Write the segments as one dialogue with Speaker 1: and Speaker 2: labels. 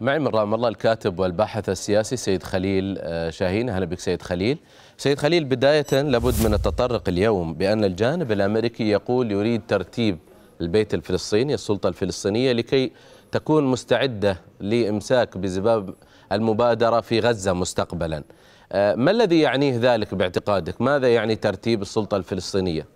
Speaker 1: معي من رام الله الكاتب والباحث السياسي سيد خليل آه، شاهين اهلا بك سيد خليل. سيد خليل بدايه لابد من التطرق اليوم بان الجانب الامريكي يقول يريد ترتيب البيت الفلسطيني السلطه الفلسطينيه لكي تكون مستعده لامساك بزباب المبادره في غزه مستقبلا. آه، ما الذي يعنيه ذلك باعتقادك؟ ماذا يعني ترتيب السلطه الفلسطينيه؟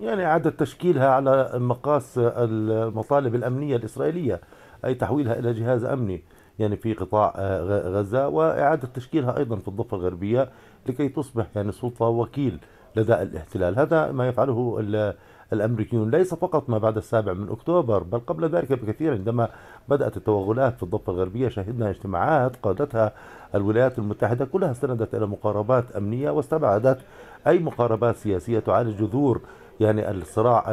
Speaker 2: يعني إعادة تشكيلها على مقاس المطالب الأمنية الإسرائيلية أي تحويلها إلى جهاز أمني يعني في قطاع آه، غزة وإعادة تشكيلها أيضا في الضفة الغربية لكي تصبح يعني سلطة وكيل لدى الاحتلال هذا ما يفعله الأمريكيون ليس فقط ما بعد السابع من أكتوبر بل قبل ذلك بكثير عندما بدأت التوغلات في الضفة الغربية شهدنا اجتماعات قادتها الولايات المتحدة كلها استندت إلى مقاربات أمنية واستبعدت أي مقاربات سياسية تعالج جذور يعني الصراع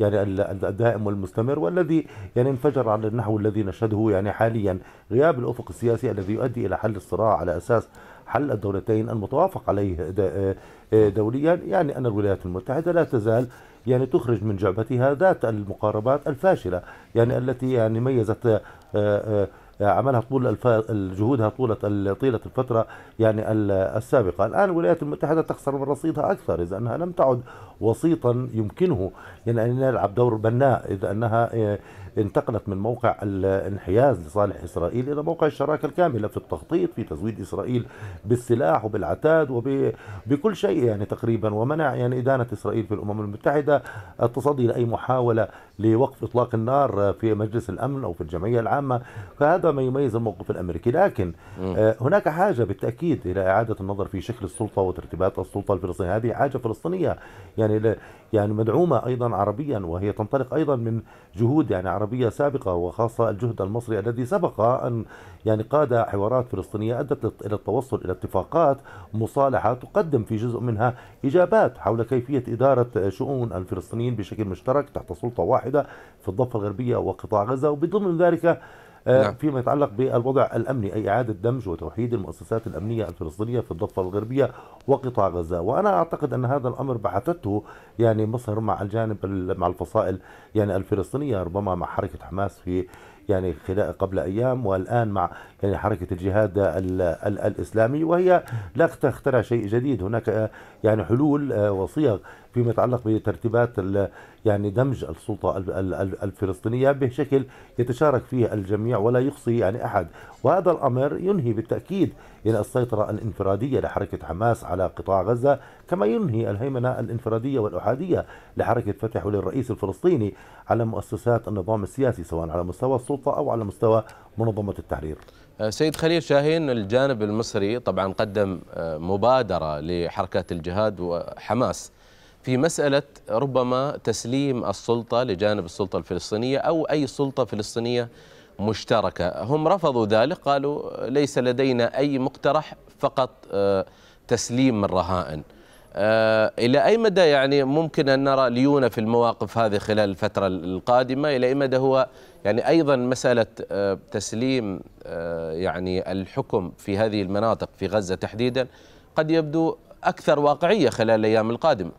Speaker 2: يعني الدائم والمستمر والذي يعني انفجر على النحو الذي نشهده يعني حاليا غياب الافق السياسي الذي يؤدي الى حل الصراع على اساس حل الدولتين المتوافق عليه آه، دوليا يعني ان الولايات المتحده لا تزال يعني تخرج من جعبتها ذات المقاربات الفاشله يعني التي يعني ميزت آه، آه، عملها طول الف... جهودها طولة طيلة الفترة يعني السابقة الآن الولايات المتحدة تخسر من رصيدها أكثر إذا أنها لم تعد وسيطا يمكنه يعني أن يلعب دور بناء إذا أنها آه، انتقلت من موقع الانحياز لصالح إسرائيل إلى موقع الشراكة الكاملة في التخطيط في تزويد إسرائيل بالسلاح وبالعتاد وبكل شيء يعني تقريبا ومنع يعني إدانة إسرائيل في الأمم المتحدة التصدي لأي محاولة لوقف إطلاق النار في مجلس الأمن أو في الجمعية العامة فهذا ما يميز الموقف الأمريكي لكن آه، هناك حاجة بالتأكيد إلى إعادة النظر في شكل السلطة وترتيبات السلطة الفلسطينية هذه حاجة فلسطينية يعني يعني مدعومة أيضا عربيا وهي تنطلق أيضا من جهود يعني عربية العربية سابقة وخاصة الجهد المصري الذي سبق أن يعني قاد حوارات فلسطينية أدت إلى التوصل إلى اتفاقات مصالحة تقدم في جزء منها إجابات حول كيفية إدارة شؤون الفلسطينيين بشكل مشترك تحت سلطة واحدة في الضفة الغربية وقطاع غزة وبضمن ذلك آه، نعم. فيما يتعلق بالوضع الامني اي اعاده دمج وتوحيد المؤسسات الامنيه الفلسطينيه في الضفه الغربيه وقطاع غزه وانا اعتقد ان هذا الامر بحثته يعني مصر مع الجانب مع الفصائل يعني الفلسطينيه ربما مع حركه حماس في يعني خلال قبل ايام والان مع يعني حركة الجهاد الإسلامي وهي لا تخترع شيء جديد هناك آه، يعني حلول آه، وصيغ فيما يتعلق بترتيبات يعني دمج السلطة الفلسطينية بشكل يتشارك فيه الجميع ولا يقصي يعني أحد وهذا الأمر ينهي بالتأكيد يعني السيطرة الانفرادية لحركة حماس على قطاع غزة كما ينهي الهيمنة الانفرادية والأحادية لحركة فتح وللرئيس الفلسطيني على مؤسسات النظام السياسي سواء على مستوى السلطة أو على مستوى منظمة التحرير
Speaker 1: آه، سيد خليل شاهين الجانب المصري طبعا قدم آه، مبادرة لحركات الجهاد وحماس في مسألة ربما تسليم السلطة لجانب السلطة الفلسطينية أو أي سلطة فلسطينية مشتركة هم رفضوا ذلك قالوا ليس لدينا أي مقترح فقط آه، تسليم الرهائن آه، إلى أي مدى يعني ممكن أن نرى ليونة في المواقف هذه خلال الفترة القادمة إلى أي مدى هو يعني أيضا مسألة آه، تسليم آه، يعني الحكم في هذه المناطق في غزة تحديدا قد يبدو أكثر واقعية خلال الأيام القادمة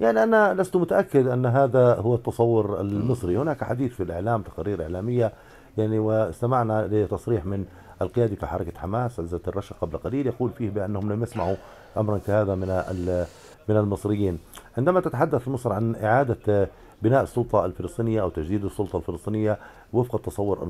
Speaker 2: يعني أنا لست متأكد أن هذا هو التصور المصري هناك حديث في الإعلام تقارير إعلامية يعني واستمعنا لتصريح من القيادي في حركة حماس عزت الرشا قبل قليل يقول فيه بأنهم لم يسمعوا أمرا كهذا من من المصريين عندما تتحدث مصر عن إعادة بناء السلطة الفلسطينية أو تجديد السلطة الفلسطينية وفق التصور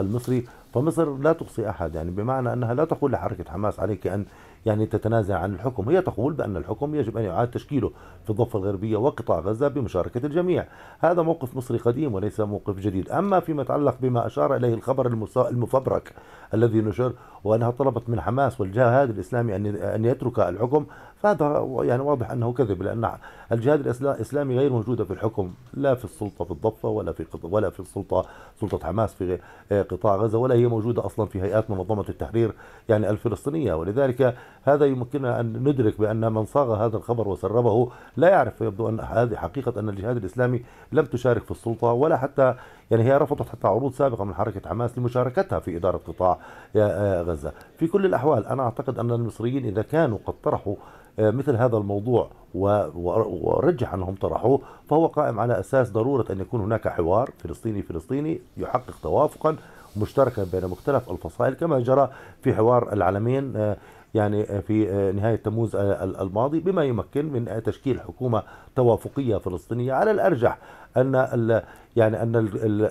Speaker 2: المصري فمصر لا تقصي أحد يعني بمعنى أنها لا تقول لحركة حماس عليك أن يعني تتنازع عن الحكم هي تقول بأن الحكم يجب أن يعاد تشكيله في الضفة الغربية وقطاع غزة بمشاركة الجميع هذا موقف مصري قديم وليس موقف جديد أما فيما يتعلق بما أشار إليه الخبر المفبرك الذي نشر وأنها طلبت من حماس والجهاد الإسلامي أن يترك الحكم فهذا يعني واضح أنه كذب لأن الجهاد الإسلامي غير موجودة في الحكم لا في السلطة في الضفة ولا في ولا في السلطة سلطة حماس في آه، قطاع غزة ولا هي موجودة أصلا في هيئات منظمة التحرير يعني الفلسطينية ولذلك هذا يمكننا أن ندرك بأن من صاغ هذا الخبر وسربه لا يعرف يبدو أن هذه حقيقة أن الجهاد الإسلامي لم تشارك في السلطة ولا حتى يعني هي رفضت حتى عروض سابقة من حركة حماس لمشاركتها في إدارة قطاع آه، آه، غزة في كل الأحوال أنا أعتقد أن المصريين إذا كانوا قد طرحوا آه، مثل هذا الموضوع ورجح انهم طرحوه فهو قائم على اساس ضروره ان يكون هناك حوار فلسطيني فلسطيني يحقق توافقا مشتركا بين مختلف الفصائل كما جرى في حوار العلمين آه، يعني آه، في نهاية تموز الماضي بما يمكن من تشكيل حكومة توافقية فلسطينية على الأرجح ان يعني ان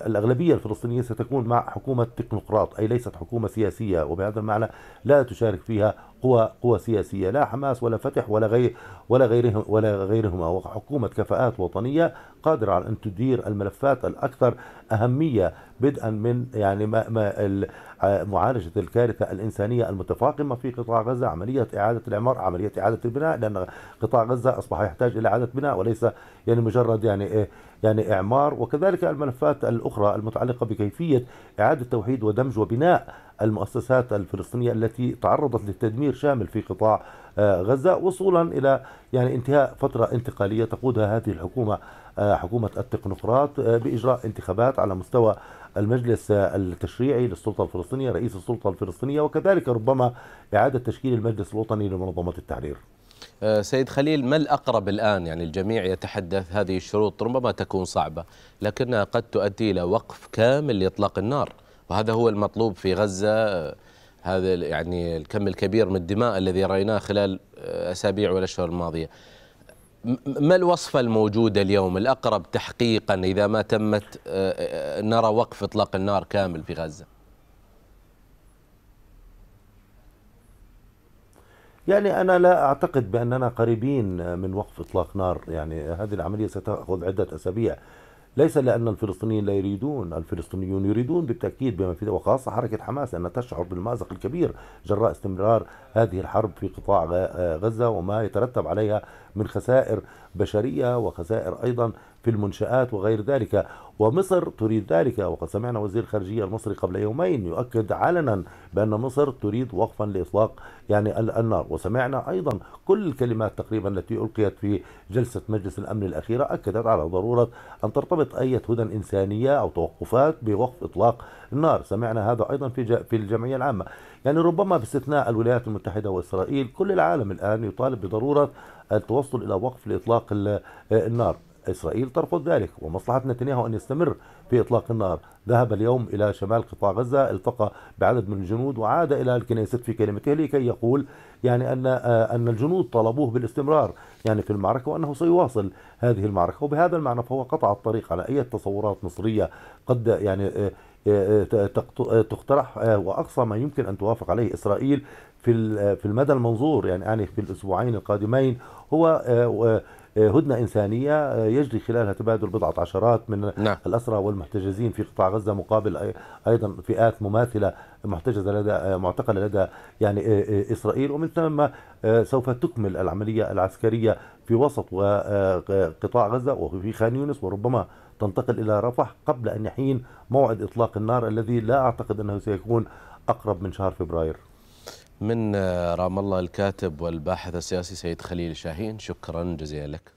Speaker 2: الاغلبيه الفلسطينيه ستكون مع حكومه تكنوقراط اي ليست حكومه سياسيه وبهذا المعنى لا تشارك فيها قوى قوى سياسيه لا حماس ولا فتح ولا غير ولا غيرهم ولا غيرهما وحكومه كفاءات وطنيه قادره على ان تدير الملفات الاكثر اهميه بدءا من يعني ما ما آه، معالجه الكارثه الانسانيه المتفاقمه في قطاع غزه عمليه اعاده الاعمار عمليه اعاده البناء لان قطاع غزه اصبح يحتاج الى اعاده بناء وليس يعني مجرد يعني إيه يعني إعمار وكذلك الملفات الأخرى المتعلقة بكيفية إعادة توحيد ودمج وبناء المؤسسات الفلسطينية التي تعرضت للتدمير شامل في قطاع آه، غزة وصولا إلى يعني انتهاء فترة انتقالية تقودها هذه الحكومة آه، حكومة التكنوقراط آه، بإجراء انتخابات على مستوى المجلس التشريعي للسلطة الفلسطينية رئيس السلطة الفلسطينية وكذلك ربما إعادة تشكيل المجلس الوطني لمنظمة التحرير
Speaker 1: آه، سيد خليل ما الأقرب الآن يعني الجميع يتحدث هذه الشروط ربما تكون صعبة لكنها قد تؤدي إلى وقف كامل لإطلاق النار وهذا هو المطلوب في غزة آه، هذا يعني الكم الكبير من الدماء الذي رأيناه خلال آه، أسابيع والأشهر الماضية ما الوصفة الموجودة اليوم الأقرب تحقيقا إذا ما تمت نرى وقف إطلاق النار كامل في غزة
Speaker 2: يعني أنا لا أعتقد بأننا قريبين من وقف إطلاق نار يعني هذه العملية ستأخذ عدة أسابيع ليس لأن الفلسطينيين لا يريدون الفلسطينيون يريدون بالتأكيد بما في وخاصة حركة حماس أن تشعر بالمأزق الكبير جراء استمرار هذه الحرب في قطاع آه، غزة وما يترتب عليها من خسائر بشرية وخسائر أيضا في المنشآت وغير ذلك ومصر تريد ذلك وقد سمعنا وزير الخارجية المصري قبل يومين يؤكد علنا بأن مصر تريد وقفا لإطلاق يعني النار وسمعنا أيضا كل الكلمات تقريبا التي ألقيت في جلسة مجلس الأمن الأخيرة أكدت على ضرورة أن ترتبط أي هدى إنسانية أو توقفات بوقف إطلاق النار سمعنا هذا أيضا في, في الجمعية العامة يعني ربما باستثناء الولايات المتحدة وإسرائيل كل العالم الآن يطالب بضرورة التوصل إلى وقف لإطلاق النار إسرائيل ترفض ذلك ومصلحة نتنياهو أن يستمر في إطلاق النار ذهب اليوم إلى شمال قطاع غزة التقى بعدد من الجنود وعاد إلى الكنيست في كلمته لكي يقول يعني أن آه، أن الجنود طلبوه بالاستمرار يعني في المعركة وأنه سيواصل هذه المعركة وبهذا المعنى فهو قطع الطريق على أي تصورات مصرية قد يعني آه، آه، تقترح واقصى ما يمكن ان توافق عليه اسرائيل في في المدى المنظور يعني يعني في الاسبوعين القادمين هو هدنة إنسانية آه، يجري خلالها تبادل بضعة عشرات من نعم. الأسرى والمحتجزين في قطاع غزة مقابل أيضا فئات مماثلة محتجزة لدى آه، معتقلة لدى يعني آه، إسرائيل ومن ثم سوف تكمل العملية العسكرية في وسط قطاع غزة وفي خان يونس وربما تنتقل إلى رفح قبل أن يحين موعد إطلاق النار الذي لا أعتقد أنه سيكون أقرب من شهر فبراير
Speaker 1: من آه، رام الله الكاتب والباحث السياسي سيد خليل شاهين شكرا جزيلا لك